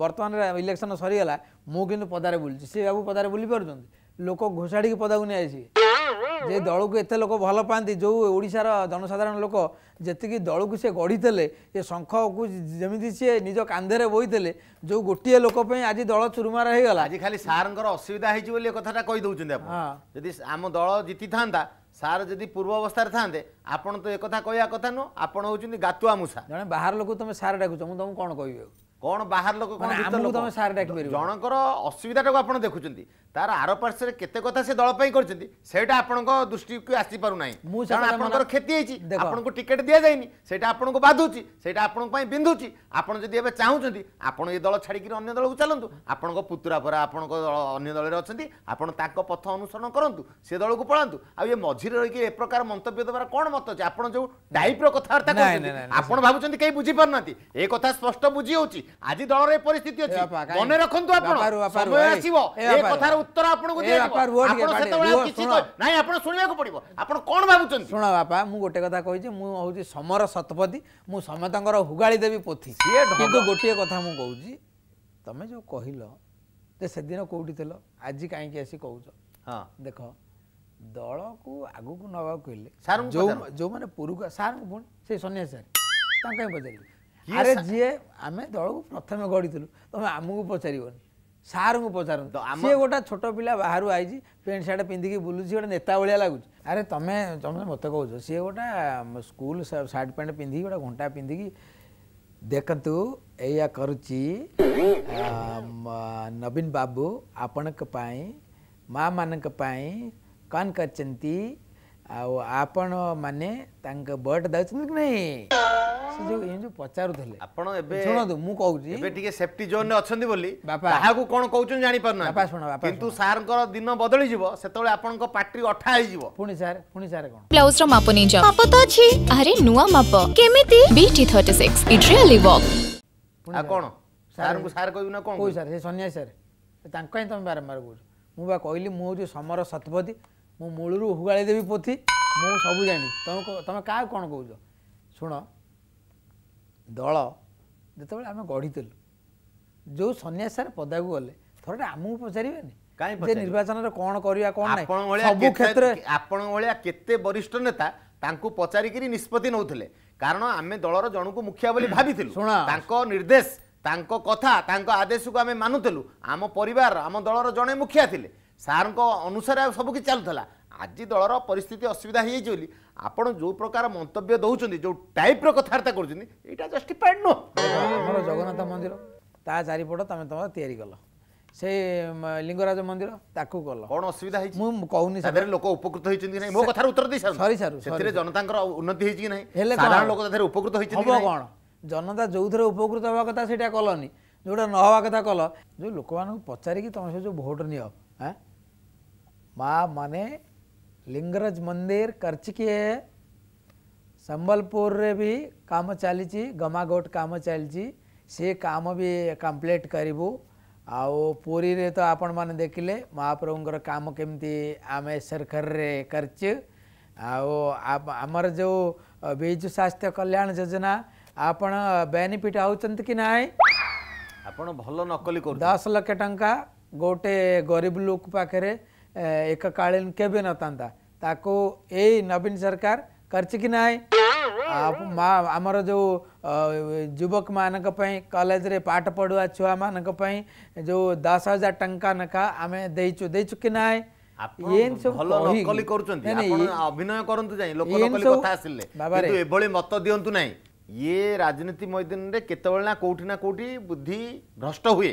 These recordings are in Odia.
ବର୍ତ୍ତମାନ ଇଲେକ୍ସନ୍ ସରିଗଲା ମୁଁ କିନ୍ତୁ ପଦାରେ ବୁଲୁଛି ସେ ବାବୁ ପଦାରେ ବୁଲିପାରୁଛନ୍ତି ଲୋକ ଘୋଷାଡ଼ିକି ପଦାକୁ ନେଇଆସିବେ ଯେ ଦଳକୁ ଏତେ ଲୋକ ଭଲ ପାଆନ୍ତି ଯେଉଁ ଓଡ଼ିଶାର ଜନସାଧାରଣ ଲୋକ ଯେତିକି ଦଳକୁ ସେ ଗଢ଼ିଥିଲେ ଏ ଶଙ୍ଖକୁ ଯେମିତି ସିଏ ନିଜ କାନ୍ଧରେ ବୋଇଥିଲେ ଯେଉଁ ଗୋଟିଏ ଲୋକ ପାଇଁ ଆଜି ଦଳ ଚୁରୁମାର ହେଇଗଲା ଆଜି ଖାଲି ସାର୍ଙ୍କର ଅସୁବିଧା ହେଇଛି ବୋଲି ଏ କଥାଟା କହିଦେଉଛନ୍ତି ଆପଣ ଯଦି ଆମ ଦଳ ଜିତିଥାନ୍ତା ସାର୍ ଯଦି ପୂର୍ବ ଅବସ୍ଥାରେ ଥାନ୍ତେ ଆପଣ ତ ଏକଥା କହିବା କଥା ନୁହଁ ଆପଣ ହେଉଛନ୍ତି ଗାତୁଆ ମୂଷା ଜଣେ ବାହାର ଲୋକ ତୁମେ ସାର୍ ଡାକୁଛ ମୁଁ ତୁମକୁ କ'ଣ କହିବି କ'ଣ ବାହାର ଲୋକ କ'ଣ ଜଣଙ୍କର ଅସୁବିଧାଟାକୁ ଆପଣ ଦେଖୁଛନ୍ତି ତାର ଆର ପାର୍ଶ୍ୱରେ କେତେ କଥା ସେ ଦଳ ପାଇଁ କରିଛନ୍ତି ସେଇଟା ଆପଣଙ୍କ ଦୃଷ୍ଟିକୁ ଆସିପାରୁନାହିଁ କାରଣ ଆପଣଙ୍କର କ୍ଷତି ହେଇଛି ଆପଣଙ୍କୁ ଟିକେଟ୍ ଦିଆଯାଇନି ସେଇଟା ଆପଣଙ୍କୁ ବାଧୁଛି ସେଇଟା ଆପଣଙ୍କ ପାଇଁ ବିନ୍ଧୁଛି ଆପଣ ଯଦି ଏବେ ଚାହୁଁଛନ୍ତି ଆପଣ ଏ ଦଳ ଛାଡ଼ିକିରି ଅନ୍ୟ ଦଳକୁ ଚାଲନ୍ତୁ ଆପଣଙ୍କ ପୁତୁରା ପରା ଆପଣଙ୍କ ଦଳ ଅନ୍ୟ ଦଳରେ ଅଛନ୍ତି ଆପଣ ତାଙ୍କ ପଥ ଅନୁସରଣ କରନ୍ତୁ ସେ ଦଳକୁ ପଳାନ୍ତୁ ଆଉ ଏ ମଝିରେ ରହିକି ଏ ପ୍ରକାର ମନ୍ତବ୍ୟ ଦେବାର କ'ଣ ମତ ଅଛି ଆପଣ ଯେଉଁ ଟାଇପ୍ର କଥାବାର୍ତ୍ତା କରୁଛନ୍ତି ଆପଣ ଭାବୁଛନ୍ତି କେହି ବୁଝିପାରୁନାହାନ୍ତି ଏ କଥା ସ୍ପଷ୍ଟ ବୁଝି ହେଉଛି ଆଜି ଦଳର ଏ ପରିସ୍ଥିତି ଅଛି ମନେ ରଖନ୍ତୁ ଆପଣ ସମୟ ଆସିବ ଏ କଥାର ଉତ୍ତର ଆପଣଙ୍କୁ ନାଇଁ ଆପଣ ଶୁଣିବାକୁ ପଡିବ ଆପଣ କଣ ଭାବୁଛନ୍ତି ଶୁଣ ବାପା ମୁଁ ଗୋଟେ କଥା କହିଛି ମୁଁ ହଉଛି ସମର ଶତପଥି ମୁଁ ସମସ୍ତଙ୍କର ହୁଗାଳି ଦେବି ପୋଥି କିନ୍ତୁ ଗୋଟିଏ କଥା ମୁଁ କହୁଛି ତମେ ଯୋଉ କହିଲ ଯେ ସେଦିନ କୋଉଠି ଥିଲ ଆଜି କାହିଁକି ଆସି କହୁଛ ହଁ ଦେଖ ଦଳକୁ ଆଗକୁ ନେବାକୁ ହେଲେ ଯୋଉମାନେ ପୁରୁକୁ ସାର୍ଙ୍କୁ ପୁଣି ସେ ସନ୍ନ୍ୟାସୀ ସାର୍ ତାଙ୍କ ପାଇଁ ପଚାରିବି ଆରେ ଯିଏ ଆମେ ଦଳକୁ ପ୍ରଥମେ ଗଢ଼ିଥିଲୁ ତମେ ଆମକୁ ପଚାରିବନି ସାର୍ଙ୍କୁ ପଚାରନ୍ତୁ ସିଏ ଗୋଟେ ଛୋଟ ପିଲା ବାହାରୁ ଆଇଛି ପ୍ୟାଣ୍ଟ ସାର୍ଟ ପିନ୍ଧିକି ବୁଲୁଛି ଗୋଟେ ନେତା ଭଳିଆ ଲାଗୁଛି ଆରେ ତମେ ତମେ ମୋତେ କହୁଛ ସିଏ ଗୋଟେ ସ୍କୁଲ ସାର୍ଟ ପ୍ୟାଣ୍ଟ ପିନ୍ଧିକି ଗୋଟେ ଘଣ୍ଟା ପିନ୍ଧିକି ଦେଖନ୍ତୁ ଏଇଆ କରୁଛି ନବୀନ ବାବୁ ଆପଣଙ୍କ ପାଇଁ ମାଆମାନଙ୍କ ପାଇଁ କ'ଣ କରିଛନ୍ତି ଆଉ ଆପଣମାନେ ତାଙ୍କ ଭୋଟ୍ ଦେଉଛନ୍ତି କି ନାହିଁ ତାଙ୍କ ସମର ସତପଥୀ ମୁଁ ମୂଳରୁ ହୁଗାଳି ଦେବି ପୋଥି ମୁଁ ସବୁ ଜାଣିଛି ତମେ ତମେ କାହାକୁ କଣ କହୁଛ ଶୁଣ ଦଳ ଯେତେବେଳେ ଆମେ ଗଢ଼ିଥିଲୁ ଯେଉଁ ସନ୍ନ୍ୟାସ ସାର୍ ପଦାକୁ ଗଲେ ଥରଟା ଆମକୁ ପଚାରିବେନି ଯେ ନିର୍ବାଚନରେ କ'ଣ କରିବା କ'ଣ ସବୁ କ୍ଷେତ୍ରରେ ଆପଣଙ୍କ ଭଳିଆ କେତେ ବରିଷ୍ଠ ନେତା ତାଙ୍କୁ ପଚାରିକିରି ନିଷ୍ପତ୍ତି ନେଉଥିଲେ କାରଣ ଆମେ ଦଳର ଜଣକୁ ମୁଖିଆ ବୋଲି ଭାବିଥିଲୁ ଶୁଣ ତାଙ୍କ ନିର୍ଦ୍ଦେଶ ତାଙ୍କ କଥା ତାଙ୍କ ଆଦେଶକୁ ଆମେ ମାନୁଥିଲୁ ଆମ ପରିବାର ଆମ ଦଳର ଜଣେ ମୁଖିଆ ଥିଲେ ସାର୍ଙ୍କ ଅନୁସାରେ ସବୁ କିଛି ଚାଲୁଥିଲା আজি দলর পরিস্থিতি অসুবিধা হয়েছে বলে আপনার যে প্রকার মন্তব্য দৌঁছেন যে টাইপ্র কথাবার্তা করছেন এইটা জস্টিফাইড নু আমার জগন্নাথ মন্দির তা চারিপট তুমি তোমার তৈরি কল সেই লিঙ্গরাজ মন্দির তাকে কল কোণ অসুবিধা হয়েছে মু কহুনি তাদের লোক উপকৃত হয়েছে কি না মো কথার উত্তর দিয়ে সারু সরি সারু সেতিরে জনতাঙ্কর উন্নতি হয়েছে কি না হেলে সাধারণ লোক তাদের উপকৃত হয়েছে কি না কোণ জনতা যৌথরে উপকৃত হওয়া কথা সেটা কলনি ଯେଉଁଟା ନ ହେବା କଥା କଲ ଯେଉଁ ଲୋକମାନଙ୍କୁ ପଚାରିକି ତୁମେ ସେ ଯେଉଁ ଭୋଟ୍ ନିଅ ହାଁ ମା' ମାନେ लिंगराज मंदिर कर्चिके संबलपुर रे भी काम चली गमागोट काम चली से काम भी कम्प्लीट करूँ आओ पुरी रे तो आपण मैंने देखिले महाप्रभुं काम केमती आम सरकार रे आओ आमर जो विजु स्वास्थ्य कल्याण योजना आपण बेनिफिट आउचंत कि ना आपण भल नकली कर 10 लाख टंका गोटे गरीब लोक पाखरे एक केबे नतांता ताको नवीन सरकार करछि कि आमर जो युवक मान कलेज पाठ पढ़ुआ छुआ मान जो दस हजार टंका नखा आम देचु कि ना ये राजनीति मैदान में केतबेना कौटी ना कौटी बुद्धि भ्रष्ट हुए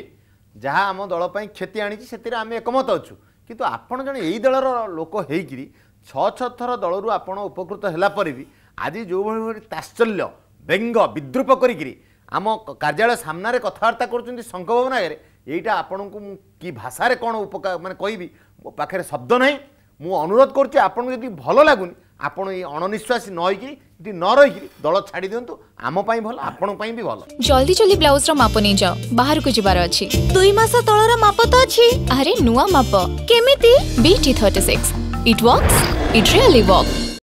जहाँ आम दलपाई क्षति आनी आम एकमत अच्छू କିନ୍ତୁ ଆପଣ ଜଣେ ଏଇ ଦଳର ଲୋକ ହେଇକିରି ଛଅ ଛଅ ଥର ଦଳରୁ ଆପଣ ଉପକୃତ ହେଲା ପରେ ବି ଆଜି ଯେଉଁଭଳି ଭଳି ତାଶ୍ଚଲ୍ୟ ବ୍ୟଙ୍ଗ ବିଦ୍ରୁପ କରିକିରି ଆମ କାର୍ଯ୍ୟାଳୟ ସାମ୍ନାରେ କଥାବାର୍ତ୍ତା କରୁଛନ୍ତି ଶଙ୍ଖ ଭବନ ଆଗରେ ଏଇଟା ଆପଣଙ୍କୁ ମୁଁ କି ଭାଷାରେ କ'ଣ ଉପକାର ମାନେ କହିବି ମୋ ପାଖରେ ଶବ୍ଦ ନାହିଁ ମୁଁ ଅନୁରୋଧ କରୁଛି ଆପଣଙ୍କୁ ଯଦି ଭଲ ଲାଗୁନି ଆପଣ ଏଇ ଅଣନିଶ୍ୱାସୀ ନ ହେଇକି ଏଠି ନ ରହିକି ଦଳ ଛାଡ଼ି ଦିଅନ୍ତୁ ଆମ ପାଇଁ ଭଲ ଆପଣଙ୍କ ପାଇଁ ବି ଭଲ ଜଲ୍ଦି ଜଲ୍ଦି ବ୍ଲାଉଜର ମାପ ନେଇଯାଅ ବାହାରକୁ ଯିବାର ଅଛି ଦୁଇ ମାସ ତଳର ମାପ ତ ଅଛି ଆରେ ନୂଆ ମାପ କେମିତି BT thirty six it works it really work